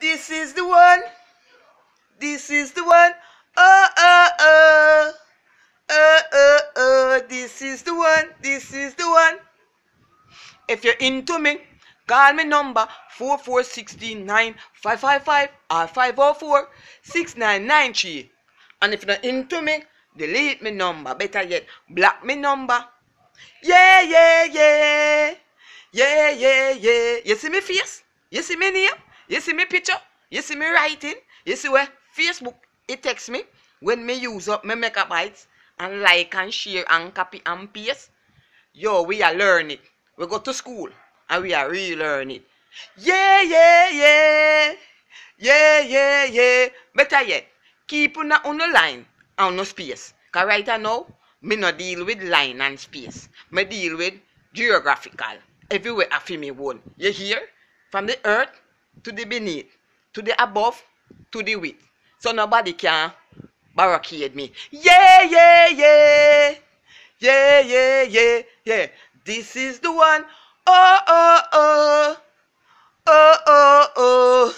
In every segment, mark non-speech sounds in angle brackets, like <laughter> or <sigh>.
This is the one. This is the one. Oh, oh, oh. Oh, oh, oh. This is the one. This is the one. If you're into me, call me number 4416955 or 504 And if you're not into me, delete me number. Better yet, block me number. Yeah, yeah, yeah. Yeah, yeah, yeah. You see me face? You see me name? You see me picture? You see me writing? You see where Facebook it text me when me use up my megabytes and like and share and copy and paste. Yo, we are learning. We go to school and we are relearning. learning. yeah, yeah, yeah. Yeah, yeah, yeah. Better yet, keep on the line and no space. Cause right now, me no deal with line and space. Me deal with geographical everywhere I feel me one. You hear? From the earth to the beneath, to the above, to the width. So nobody can barricade me. Yeah, yeah, yeah. Yeah, yeah, yeah, yeah. This is the one. Oh, oh, oh. Oh, oh, oh.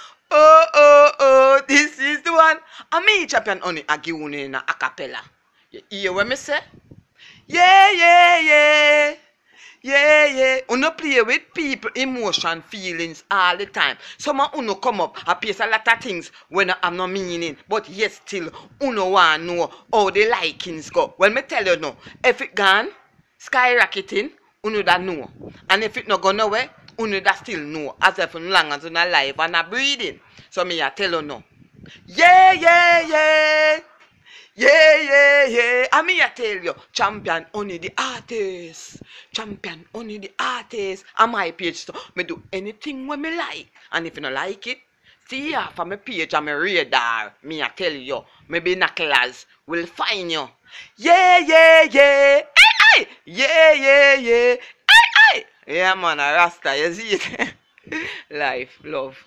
<laughs> oh, oh, oh. This is the one. I mean, champion only. I give one in a cappella. You hear what me say? Yeah, yeah, yeah uno play with people emotion, feelings all the time. Someone who no come up, piece a lot of things when I am not meaning, but yes, still, uno want know how the likings go. When me tell you no, if it gone, skyrocketing, uno no that know. And if it no go nowhere, who no that still know, as if long as uno alive and a breathing. So me I tell you no. Yeah, yeah, yeah. Yeah, yeah, yeah. I mean, I tell you, champion only the artist. Champion only the artist. am my page, so me do anything when me like. And if you don't like it, see ya from my page and my radar. Me, I tell you, maybe in class, will find you. Yeah, yeah, yeah. Hey, hey. Yeah, yeah, yeah. Hey, hey. Yeah, man, a rasta, you see it? <laughs> Life, love.